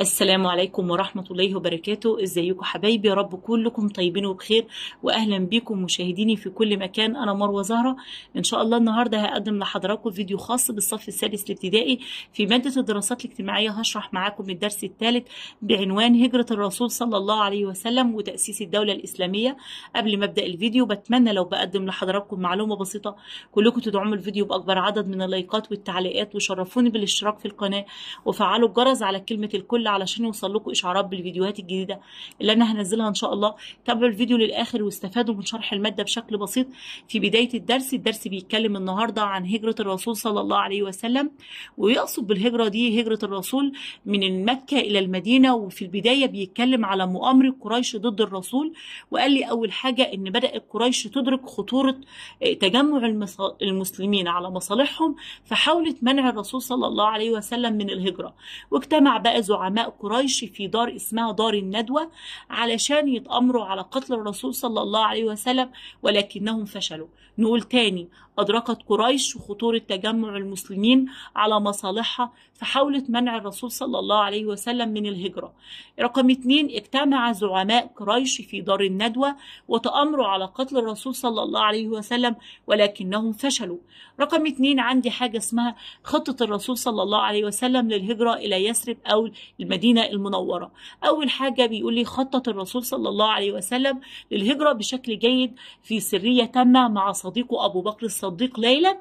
السلام عليكم ورحمة الله وبركاته ازيكم حبايبي رب كلكم طيبين وبخير واهلا بيكم مشاهديني في كل مكان انا مروة زهرة ان شاء الله النهاردة هقدم لحضراتكم فيديو خاص بالصف السادس الابتدائي في مادة الدراسات الاجتماعية هشرح معاكم الدرس الثالث بعنوان هجرة الرسول صلى الله عليه وسلم وتأسيس الدولة الاسلامية قبل ما ابدأ الفيديو بتمنى لو بقدم لحضراتكم معلومة بسيطة كلكم تدعموا الفيديو باكبر عدد من اللايكات والتعليقات وشرفوني بالاشتراك في القناة وفعلوا الجرس على كلمة الكل كله علشان يوصل لكم اشعارات بالفيديوهات الجديده اللي انا هنزلها ان شاء الله تابعوا الفيديو للاخر واستفادوا من شرح الماده بشكل بسيط في بدايه الدرس الدرس بيتكلم النهارده عن هجره الرسول صلى الله عليه وسلم ويقصد بالهجره دي هجره الرسول من مكه الى المدينه وفي البدايه بيتكلم على مؤامره قريش ضد الرسول وقال لي اول حاجه ان بدات قريش تدرك خطوره آه، تجمع المسلمين على مصالحهم فحاولت منع الرسول صلى الله عليه وسلم من الهجره واجتمع بقى زعماء زعماء قريش في دار اسمها دار الندوة علشان يتأمروا على قتل الرسول صلى الله عليه وسلم ولكنهم فشلوا نقول تاني أدركت قريش خطورة تجمع المسلمين على مصالحها فحاولت منع الرسول صلى الله عليه وسلم من الهجرة رقم اتنين اجتمع زعماء قريش في دار الندوة وتأمروا على قتل الرسول صلى الله عليه وسلم ولكنهم فشلوا رقم اتنين عندي حاجة اسمها خطة الرسول صلى الله عليه وسلم للهجرة إلى يثرب أو المدينة المنورة أول حاجة بيقول لي خطط الرسول صلى الله عليه وسلم للهجرة بشكل جيد في سرية تامة مع صديقه أبو بكر الصديق ليلا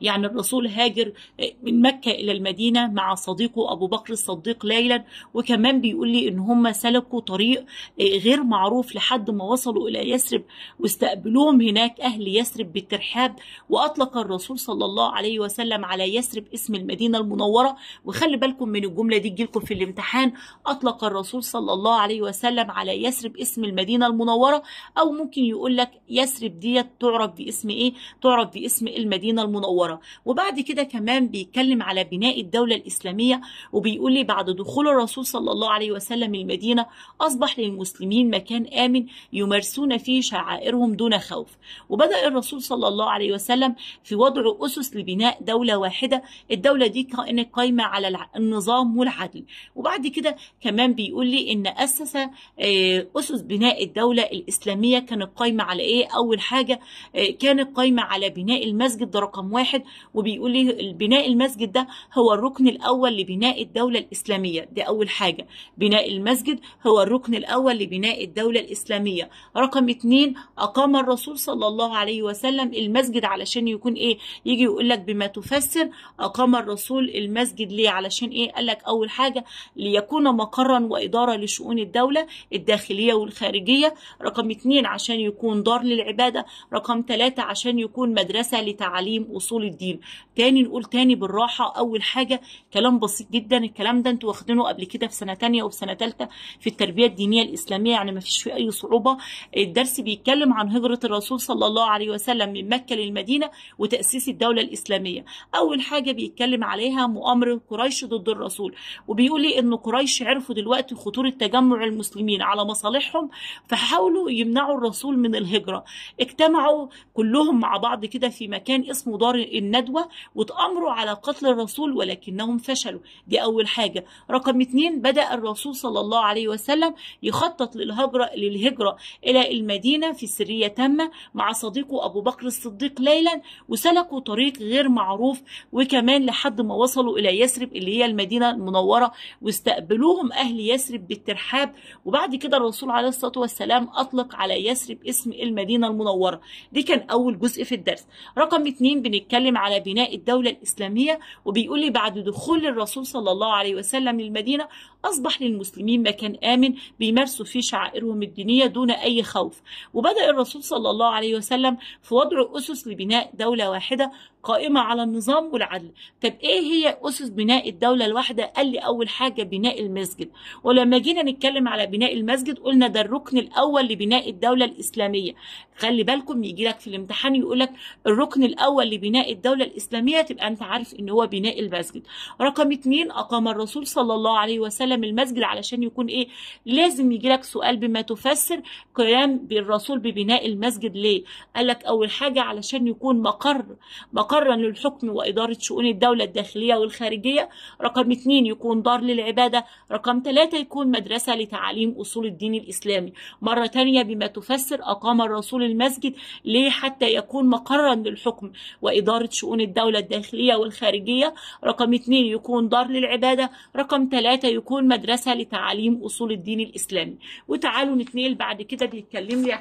يعني الرسول هاجر آه، من مكة إلى المدينة مع صديقه أبو بكر الصديق ليلا وكمان بيقول لي إن هم سلكوا طريق آه، غير معروف لحد ما وصلوا إلى يثرب واستقبلوهم هناك أهل يثرب بالترحاب وأطلق الرسول صلى الله عليه وسلم على يثرب اسم المدينة المنورة وخلي بالكم من الجملة دي تجيلكم في الامتحان أطلق الرسول صلى الله عليه وسلم على يثرب اسم المدينة المنورة أو ممكن يقول لك يثرب ديت تعرف باسم إيه؟ تعرف باسم المدينة المنورة المنورة وبعد كده كمان بيتكلم على بناء الدولة الإسلامية وبيقول لي بعد دخول الرسول صلى الله عليه وسلم المدينة أصبح للمسلمين مكان آمن يمارسون فيه شعائرهم دون خوف وبدأ الرسول صلى الله عليه وسلم في وضع أسس لبناء دولة واحدة الدولة دي كانت قايمة على النظام والعدل وبعد كده كمان بيقول لي إن أسس آه، أسس بناء الدولة الإسلامية كانت قايمة على إيه أول حاجة آه، كانت قايمة على بناء المسجد ده رقم واحد وبيقول لي بناء المسجد ده هو الركن الأول لبناء الدولة الإسلامية دي أول حاجة بناء المسجد هو الركن الأول لبناء الدولة الإسلامية رقم اتنين أقام الرسول صلى الله عليه وسلم المسجد علشان يكون إيه يجي يقول لك بما تفسر أقام الرسول المسجد ليه علشان إيه قال لك أول حاجة ليكون مقرا وإدارة لشؤون الدولة الداخلية والخارجية رقم اتنين عشان يكون دار للعبادة رقم ثلاثة عشان يكون مدرسة لتعليم اصول الدين تاني نقول تاني بالراحه اول حاجه كلام بسيط جدا الكلام ده انتوا واخدينه قبل كده في سنه تانية وفي سنه تالتة في التربيه الدينيه الاسلاميه يعني ما فيش فيه اي صعوبه الدرس بيتكلم عن هجره الرسول صلى الله عليه وسلم من مكه للمدينه وتاسيس الدوله الاسلاميه اول حاجه بيتكلم عليها مؤامره قريش ضد الرسول وبيقول إيه؟ ان قريش عرفوا دلوقتي خطوره تجمع المسلمين على مصالحهم فحاولوا يمنعوا الرسول من الهجره اجتمعوا كلهم مع بعض كده في مكان اسمه دار إظهار الندوة وتأمروا على قتل الرسول ولكنهم فشلوا دي أول حاجة رقم اتنين بدأ الرسول صلى الله عليه وسلم يخطط للهجرة, للهجرة إلى المدينة في سرية تامة مع صديقه أبو بكر الصديق ليلا وسلكوا طريق غير معروف وكمان لحد ما وصلوا إلى يثرب اللي هي المدينة المنورة واستقبلوهم أهل يثرب بالترحاب وبعد كده الرسول عليه الصلاة والسلام أطلق على يثرب اسم المدينة المنورة دي كان أول جزء في الدرس رقم اتنين بنتكلم بيتكلم على بناء الدولة الإسلامية وبيقول لي بعد دخول الرسول صلى الله عليه وسلم للمدينة أصبح للمسلمين مكان آمن بيمارسوا فيه شعائرهم الدينية دون أي خوف وبدأ الرسول صلى الله عليه وسلم في وضع أسس لبناء دولة واحدة قائمة على النظام والعدل طب إيه هي أسس بناء الدولة الواحدة قال لي أول حاجة بناء المسجد ولما جينا نتكلم على بناء المسجد قلنا ده الركن الأول لبناء الدولة الإسلامية خلي بالكم يجي لك في الامتحان يقول لك الركن الأول لبناء الدولة الإسلامية تبقى أنت عارف إن هو بناء المسجد رقم اتنين أقام الرسول صلى الله عليه وسلم المسجد علشان يكون إيه لازم يجي لك سؤال بما تفسر قيام بالرسول ببناء المسجد ليه قال لك أول حاجة علشان يكون مقر مقر مقرا للحكم وإدارة شؤون الدولة الداخلية والخارجية رقم اثنين يكون دار للعبادة رقم ثلاثة يكون مدرسة لتعليم أصول الدين الإسلامي مرة تانية بما تفسر أقام الرسول المسجد ليه حتى يكون مقرا للحكم وإدارة شؤون الدولة الداخلية والخارجية رقم اثنين يكون دار للعبادة رقم ثلاثة يكون مدرسة لتعليم أصول الدين الإسلامي وتعالوا نتنقل بعد كده بيتكلم لي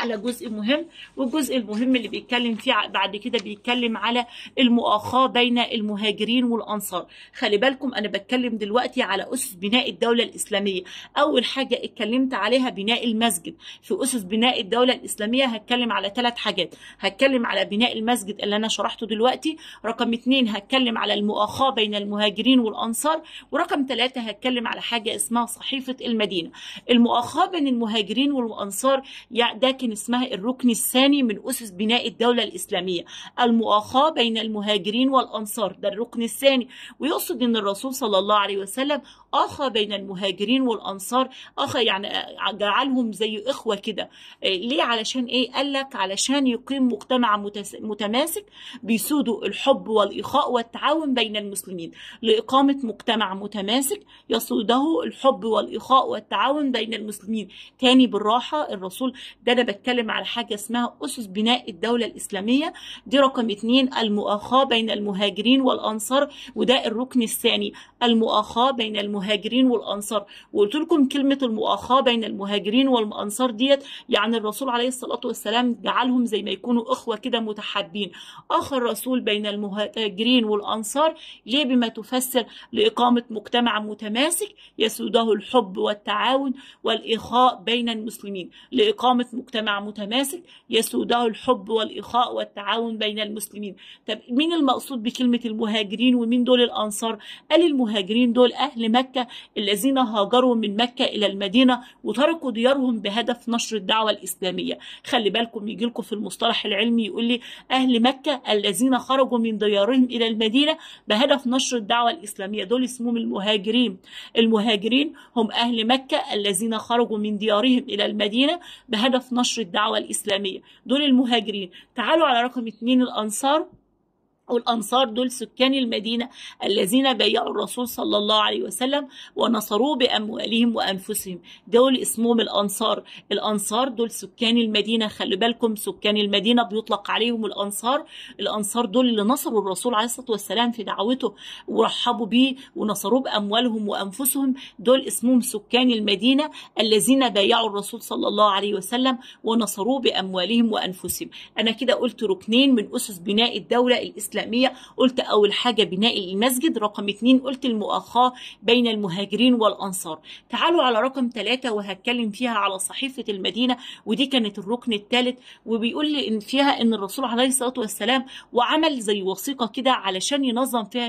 على جزء مهم والجزء المهم اللي بيتكلم فيه بعد كده بيتكلم على المؤاخاة بين المهاجرين والأنصار خلي بالكم أنا بتكلم دلوقتي على أسس بناء الدولة الإسلامية أول حاجة اتكلمت عليها بناء المسجد في أسس بناء الدولة الإسلامية هتكلم على ثلاث حاجات هتكلم على بناء المسجد اللي أنا شرحته دلوقتي رقم اتنين هتكلم على المؤاخاة بين المهاجرين والأنصار ورقم ثلاثة هتكلم على حاجة اسمها صحيفة المدينة المؤاخاة بين المهاجرين والأنصار ده أماكن اسمها الركن الثاني من أسس بناء الدولة الإسلامية المؤاخاة بين المهاجرين والأنصار ده الركن الثاني ويقصد أن الرسول صلى الله عليه وسلم آخى بين المهاجرين والأنصار آخى يعني جعلهم زي إخوة كده آه، ليه علشان إيه قال لك علشان يقيم مجتمع متماسك بيسوده الحب والإخاء والتعاون بين المسلمين لإقامة مجتمع متماسك يسوده الحب والإخاء والتعاون بين المسلمين تاني بالراحة الرسول ده أنا بتكلم على حاجه اسمها اسس بناء الدوله الاسلاميه دي رقم اثنين المؤاخاه بين المهاجرين والانصار وده الركن الثاني المؤاخاه بين المهاجرين والانصار وقلت لكم كلمه المؤاخاه بين المهاجرين والانصار ديت يعني الرسول عليه الصلاه والسلام جعلهم زي ما يكونوا اخوه كده متحابين اخ الرسول بين المهاجرين والانصار ليه بما تفسر لاقامه مجتمع متماسك يسوده الحب والتعاون والاخاء بين المسلمين لاقامه مجتمع مجتمع متماسك يسوده الحب والإخاء والتعاون بين المسلمين طب مين المقصود بكلمة المهاجرين ومين دول الأنصار قال المهاجرين دول أهل مكة الذين هاجروا من مكة إلى المدينة وتركوا ديارهم بهدف نشر الدعوة الإسلامية خلي بالكم يجي لكم في المصطلح العلمي يقول لي أهل مكة الذين خرجوا من ديارهم إلى المدينة بهدف نشر الدعوة الإسلامية دول اسمهم المهاجرين المهاجرين هم أهل مكة الذين خرجوا من ديارهم إلى المدينة بهدف نشر نشر الدعوة الإسلامية دول المهاجرين تعالوا على رقم 2 الأنصار والأنصار دول سكان المدينة الذين بايعوا الرسول صلى الله عليه وسلم ونصروه بأموالهم وأنفسهم دول اسمهم الأنصار الأنصار دول سكان المدينة خلي بالكم سكان المدينة بيطلق عليهم الأنصار الأنصار دول اللي نصروا الرسول عليه الصلاة والسلام في دعوته ورحبوا بيه ونصروه بأموالهم وأنفسهم دول اسمهم سكان المدينة الذين بايعوا الرسول صلى الله عليه وسلم ونصروه بأموالهم وأنفسهم أنا كده قلت ركنين من أسس بناء الدولة الإسلامية الإسلامية قلت أول حاجة بناء المسجد رقم اتنين قلت المؤاخاة بين المهاجرين والأنصار تعالوا على رقم ثلاثة وهتكلم فيها على صحيفة المدينة ودي كانت الركن الثالث وبيقول لي إن فيها إن الرسول عليه الصلاة والسلام وعمل زي وثيقة كده علشان ينظم فيها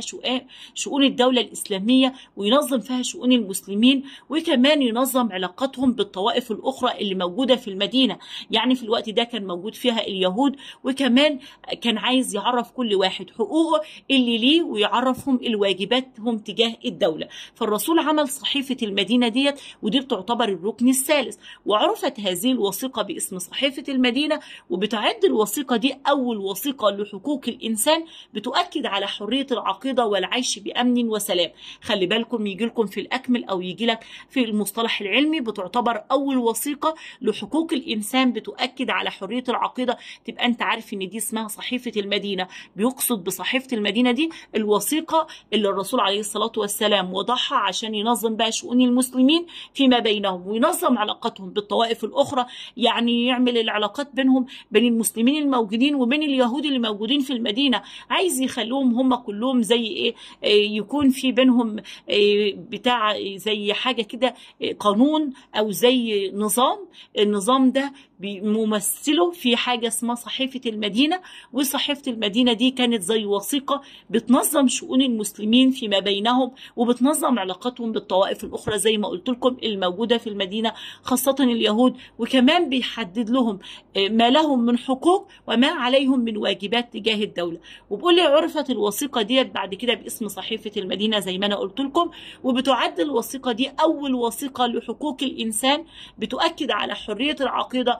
شؤون الدولة الإسلامية وينظم فيها شؤون المسلمين وكمان ينظم علاقتهم بالطوائف الأخرى اللي موجودة في المدينة يعني في الوقت ده كان موجود فيها اليهود وكمان كان عايز يعرف كل واحد واحد حقوقه اللي ليه ويعرفهم الواجباتهم تجاه الدولة فالرسول عمل صحيفة المدينة ديت ودي بتعتبر الركن الثالث وعرفت هذه الوثيقة باسم صحيفة المدينة وبتعد الوثيقة دي أول وثيقة لحقوق الإنسان بتؤكد على حرية العقيدة والعيش بأمن وسلام خلي بالكم يجي لكم في الأكمل أو يجي لك في المصطلح العلمي بتعتبر أول وثيقة لحقوق الإنسان بتؤكد على حرية العقيدة تبقى أنت عارف إن دي اسمها صحيفة المدينة بيقصد اقصد بصحيفه المدينه دي الوثيقه اللي الرسول عليه الصلاه والسلام وضعها عشان ينظم بقى شؤون المسلمين فيما بينهم وينظم علاقتهم بالطوائف الاخرى يعني يعمل العلاقات بينهم بين المسلمين الموجودين وبين اليهود اللي موجودين في المدينه عايز يخلوهم هم كلهم زي ايه آه، يكون في بينهم آه، بتاع زي حاجه كده آه، قانون او زي نظام النظام ده ممثله في حاجة اسمها صحيفة المدينة وصحيفة المدينة دي كانت زي وثيقة بتنظم شؤون المسلمين فيما بينهم وبتنظم علاقاتهم بالطوائف الأخرى زي ما قلت لكم الموجودة في المدينة خاصة اليهود وكمان بيحدد لهم آه، ما لهم من حقوق وما عليهم من واجبات تجاه الدولة وبقول لي عرفت الوثيقة دي بعد كده باسم صحيفة المدينة زي ما أنا قلت لكم وبتعد الوثيقة دي أول وثيقة لحقوق الإنسان بتؤكد على حرية العقيدة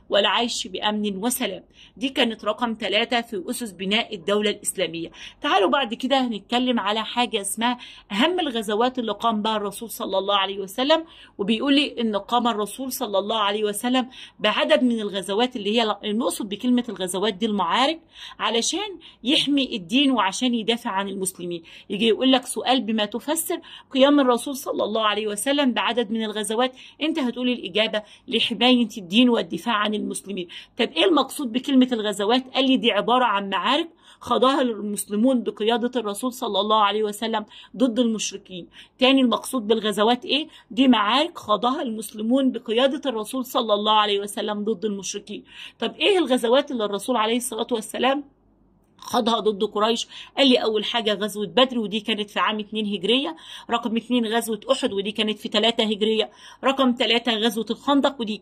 والعيش بأمن وسلام دي كانت رقم ثلاثة في أسس بناء الدولة الإسلامية تعالوا بعد كده هنتكلم على حاجة اسمها أهم الغزوات اللي قام بها الرسول صلى الله عليه وسلم وبيقول لي إن قام الرسول صلى الله عليه وسلم بعدد من الغزوات اللي هي نقصد بكلمة الغزوات دي المعارك علشان يحمي الدين وعشان يدافع عن المسلمين يجي يقول لك سؤال بما تفسر قيام الرسول صلى الله عليه وسلم بعدد من الغزوات انت هتقولي الإجابة لحماية الدين والدفاع عن المسلمين طب ايه المقصود بكلمة الغزوات قال لي دي عبارة عن معارك خضاها المسلمون بقيادة الرسول صلى الله عليه وسلم ضد المشركين تاني المقصود بالغزوات ايه دي معارك خضاها المسلمون بقيادة الرسول صلى الله عليه وسلم ضد المشركين طب ايه الغزوات اللي الرسول عليه الصلاة والسلام خاضها ضد قريش قال لي اول حاجه غزوه بدر ودي كانت في عام 2 هجريه رقم 2 غزوه احد ودي كانت في 3 هجريه رقم 3 غزوه الخندق ودي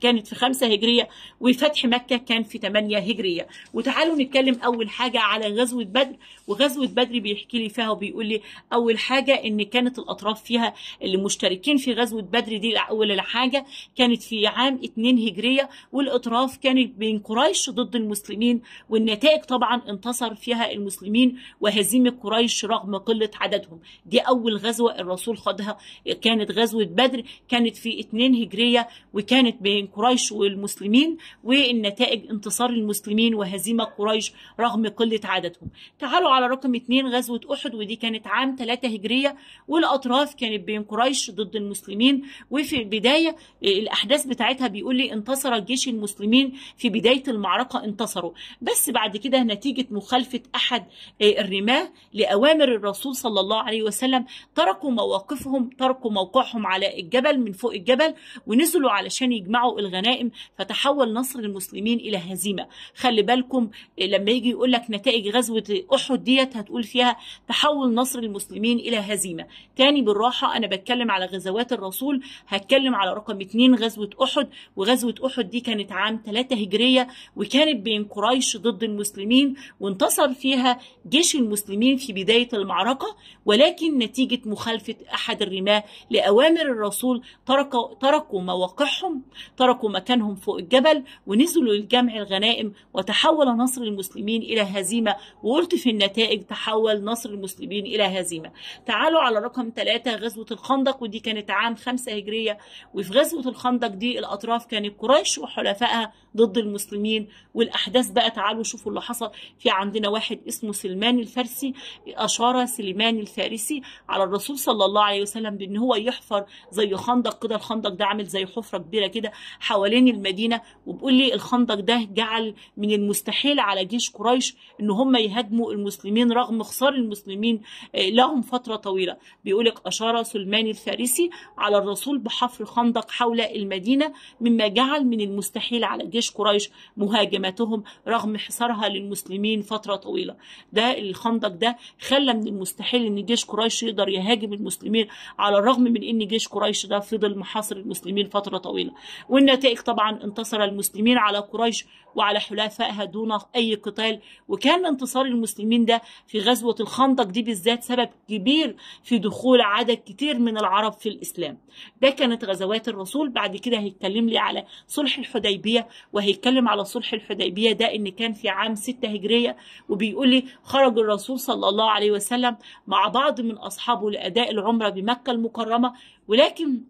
كانت في خمسة هجرية وفتح مكة كان في ثمانية هجرية وتعالوا نتكلم أول حاجة على غزوة بدر وغزوة بدر بيحكي لي فيها وبيقول لي أول حاجة إن كانت الأطراف فيها اللي مشتركين في غزوة بدر دي أول حاجة كانت في عام 2 هجرية والأطراف كانت بين قريش ضد المسلمين والنتائج طبعا انتصر فيها المسلمين وهزيمة قريش رغم قلة عددهم دي أول غزوة الرسول خدها كانت غزوة بدر كانت في 2 هجرية وكانت بين بين قريش والمسلمين والنتائج انتصار المسلمين وهزيمة قريش رغم قلة عددهم تعالوا على رقم اثنين غزوة أحد ودي كانت عام ثلاثة هجرية والأطراف كانت بين قريش ضد المسلمين وفي البداية الأحداث بتاعتها بيقول لي انتصر جيش المسلمين في بداية المعركة انتصروا بس بعد كده نتيجة مخالفة أحد آه، الرماة لأوامر الرسول صلى الله عليه وسلم تركوا مواقفهم تركوا موقعهم على الجبل من فوق الجبل ونزلوا علشان يجمعوا الغنائم فتحول نصر المسلمين إلى هزيمة خلي بالكم لما يجي يقول لك نتائج غزوة أحد ديت هتقول فيها تحول نصر المسلمين إلى هزيمة تاني بالراحة أنا بتكلم على غزوات الرسول هتكلم على رقم اتنين غزوة أحد وغزوة أحد دي كانت عام 3 هجرية وكانت بين قريش ضد المسلمين وانتصر فيها جيش المسلمين في بداية المعركة ولكن نتيجة مخالفة أحد الرماة لأوامر الرسول تركوا, تركوا مواقعهم تركوا مكانهم فوق الجبل ونزلوا لجمع الغنائم وتحول نصر المسلمين إلى هزيمة وقلت في النتائج تحول نصر المسلمين إلى هزيمة تعالوا على رقم ثلاثة غزوة الخندق ودي كانت عام خمسة هجرية وفي غزوة الخندق دي الأطراف كانت قريش وحلفائها ضد المسلمين والأحداث بقى تعالوا شوفوا اللي حصل في عندنا واحد اسمه سلمان الفارسي أشار سليمان الفارسي على الرسول صلى الله عليه وسلم بأن هو يحفر زي خندق كده الخندق ده عامل زي حفرة كبيرة كده حوالين المدينة وبيقول لي الخندق ده جعل من المستحيل على جيش قريش ان هم يهاجموا المسلمين رغم خسار المسلمين آه، لهم فترة طويلة بيقولك أشار سلمان الفارسي على الرسول بحفر خندق حول المدينة مما جعل من المستحيل على جيش قريش مهاجمتهم رغم حصارها للمسلمين فترة طويلة ده الخندق ده خلى من المستحيل ان جيش قريش يقدر يهاجم المسلمين على الرغم من ان جيش قريش ده فضل محاصر المسلمين فترة طويلة وان والنتائج طبعا انتصر المسلمين على قريش وعلى حلفائها دون أي قتال وكان انتصار المسلمين ده في غزوة الخندق دي بالذات سبب كبير في دخول عدد كتير من العرب في الإسلام ده كانت غزوات الرسول بعد كده هيتكلم لي على صلح الحديبية وهيتكلم على صلح الحديبية ده إن كان في عام 6 هجرية وبيقول لي خرج الرسول صلى الله عليه وسلم مع بعض من أصحابه لأداء العمرة بمكة المكرمة ولكن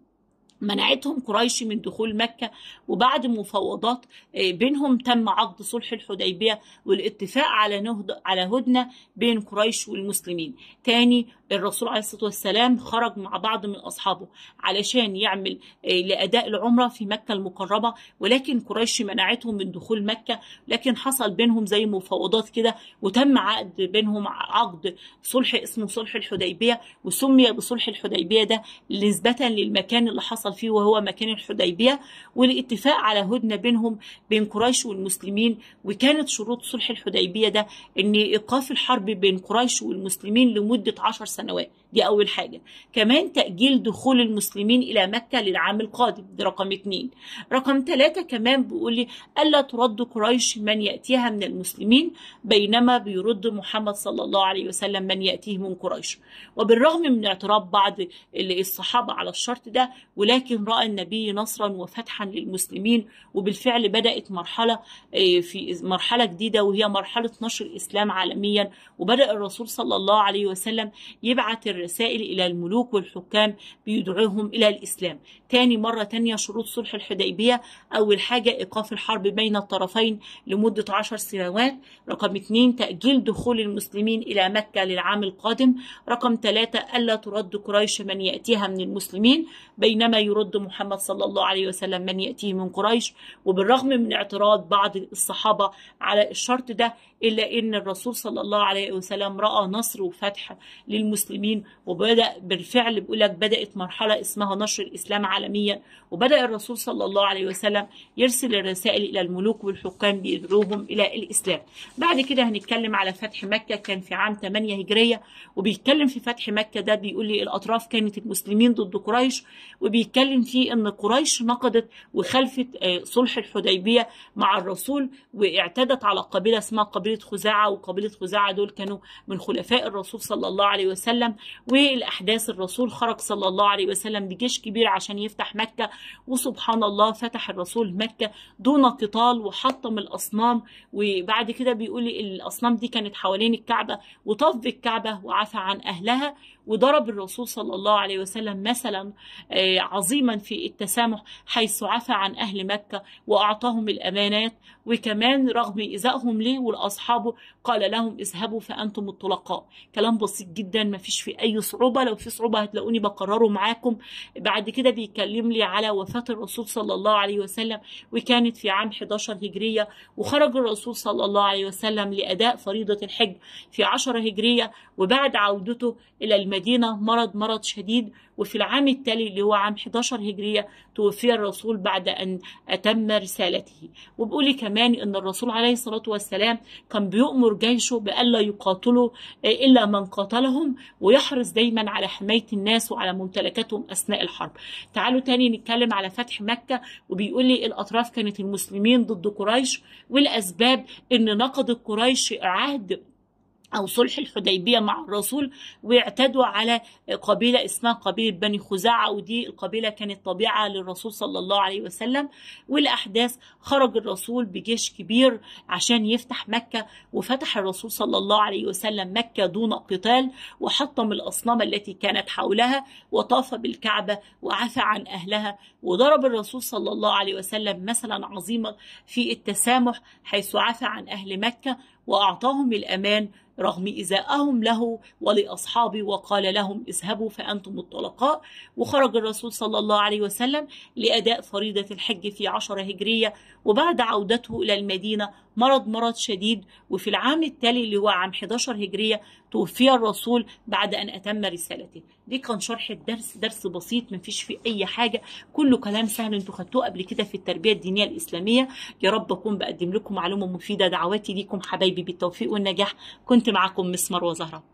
منعتهم قريش من دخول مكة وبعد مفاوضات آه، بينهم تم عقد صلح الحديبية والاتفاق على نهض على هدنة بين قريش والمسلمين تاني الرسول عليه الصلاة والسلام خرج مع بعض من أصحابه علشان يعمل آه، لأداء العمرة في مكة المقربة ولكن قريش منعتهم من دخول مكة لكن حصل بينهم زي مفاوضات كده وتم عقد بينهم عقد صلح اسمه صلح الحديبية وسمي بصلح الحديبية ده نسبة للمكان اللي حصل فيه وهو مكان الحديبية والاتفاق على هدنة بينهم بين قريش والمسلمين وكانت شروط صلح الحديبية ده أن إيقاف الحرب بين قريش والمسلمين لمدة عشر سنوات دي أول حاجة كمان تأجيل دخول المسلمين إلى مكة للعام القادم دي رقم اتنين رقم ثلاثة كمان بيقول لي ألا ترد قريش من يأتيها من المسلمين بينما بيرد محمد صلى الله عليه وسلم من يأتيه من قريش وبالرغم من اعتراض بعض الصحابة على الشرط ده ولكن رأى النبي نصرا وفتحا للمسلمين وبالفعل بدأت مرحلة آه، في مرحلة جديدة وهي مرحلة نشر الإسلام عالميا وبدأ الرسول صلى الله عليه وسلم يبعث الرسائل إلى الملوك والحكام بيدعوهم إلى الإسلام تاني مرة تانية شروط صلح الحديبية أول حاجة إيقاف الحرب بين الطرفين لمدة عشر سنوات رقم اتنين تأجيل دخول المسلمين إلى مكة للعام القادم رقم ثلاثة ألا ترد قريش من يأتيها من المسلمين بينما يرد محمد صلى الله عليه وسلم من يأتيه من قريش وبالرغم من اعتراض بعض الصحابة على الشرط ده إلا أن الرسول صلى الله عليه وسلم رأى نصر وفتح للمسلمين وبدأ بالفعل بيقول لك بدأت مرحلة اسمها نشر الإسلام على العالمية وبدأ الرسول صلى الله عليه وسلم يرسل الرسائل إلى الملوك والحكام بيدعوهم إلى الإسلام بعد كده هنتكلم على فتح مكة كان في عام 8 هجرية وبيتكلم في فتح مكة ده بيقول لي الأطراف كانت المسلمين ضد قريش وبيتكلم فيه أن قريش نقضت وخلفت آه، صلح الحديبية مع الرسول واعتدت على قبيلة اسمها قبيلة خزاعة وقبيلة خزاعة دول كانوا من خلفاء الرسول صلى الله عليه وسلم والأحداث الرسول خرج صلى الله عليه وسلم بجيش كبير عشان يفتح يفتح مكة وسبحان الله فتح الرسول مكة دون قتال وحطم الأصنام وبعد كده بيقول الأصنام دي كانت حوالين الكعبة وطف الكعبة وعفى عن أهلها وضرب الرسول صلى الله عليه وسلم مثلا آه، عظيما في التسامح حيث عفى عن أهل مكة وأعطاهم الأمانات وكمان رغم إيذائهم ليه ولأصحابه قال لهم اذهبوا فأنتم الطلقاء كلام بسيط جدا ما فيش في أي صعوبة لو في صعوبة هتلاقوني بقرره معاكم بعد كده بيتكلم لي على وفاة الرسول صلى الله عليه وسلم وكانت في عام 11 هجرية وخرج الرسول صلى الله عليه وسلم لأداء فريضة الحج في 10 هجرية وبعد عودته إلى المدينة مرض مرض شديد وفي العام التالي اللي هو عام 11 هجرية توفي الرسول بعد أن أتم رسالته وبقولي كمان أن الرسول عليه الصلاة والسلام كان بيؤمر جيشه بألا يقاتلوا إلا من قاتلهم ويحرص دايما على حماية الناس وعلى ممتلكاتهم أثناء الحرب تعالوا تاني نتكلم على فتح مكة وبيقول لي الأطراف كانت المسلمين ضد قريش والأسباب إن نقضت قريش عهد أو صلح الحديبية مع الرسول واعتدوا على قبيلة اسمها قبيلة بني خزاعة ودي القبيلة كانت طبيعة للرسول صلى الله عليه وسلم والأحداث خرج الرسول بجيش كبير عشان يفتح مكة وفتح الرسول صلى الله عليه وسلم مكة دون قتال وحطم الأصنام التي كانت حولها وطاف بالكعبة وعفى عن أهلها وضرب الرسول صلى الله عليه وسلم مثلا عظيما في التسامح حيث عفى عن أهل مكة وأعطاهم الأمان رغم إزاءهم له ولأصحابه وقال لهم اذهبوا فأنتم الطلقاء وخرج الرسول صلى الله عليه وسلم لأداء فريضة الحج في عشرة هجرية وبعد عودته إلى المدينة مرض مرض شديد وفي العام التالي اللي هو عام 11 هجرية توفي الرسول بعد أن أتم رسالته دي كان شرح الدرس درس بسيط ما فيش فيه أي حاجة كله كلام سهل انتوا خدتوه قبل كده في التربية الدينية الإسلامية يا رب أكون بقدم لكم معلومة مفيدة دعواتي ليكم حبايبي بالتوفيق والنجاح كنت معكم مسمر وزهره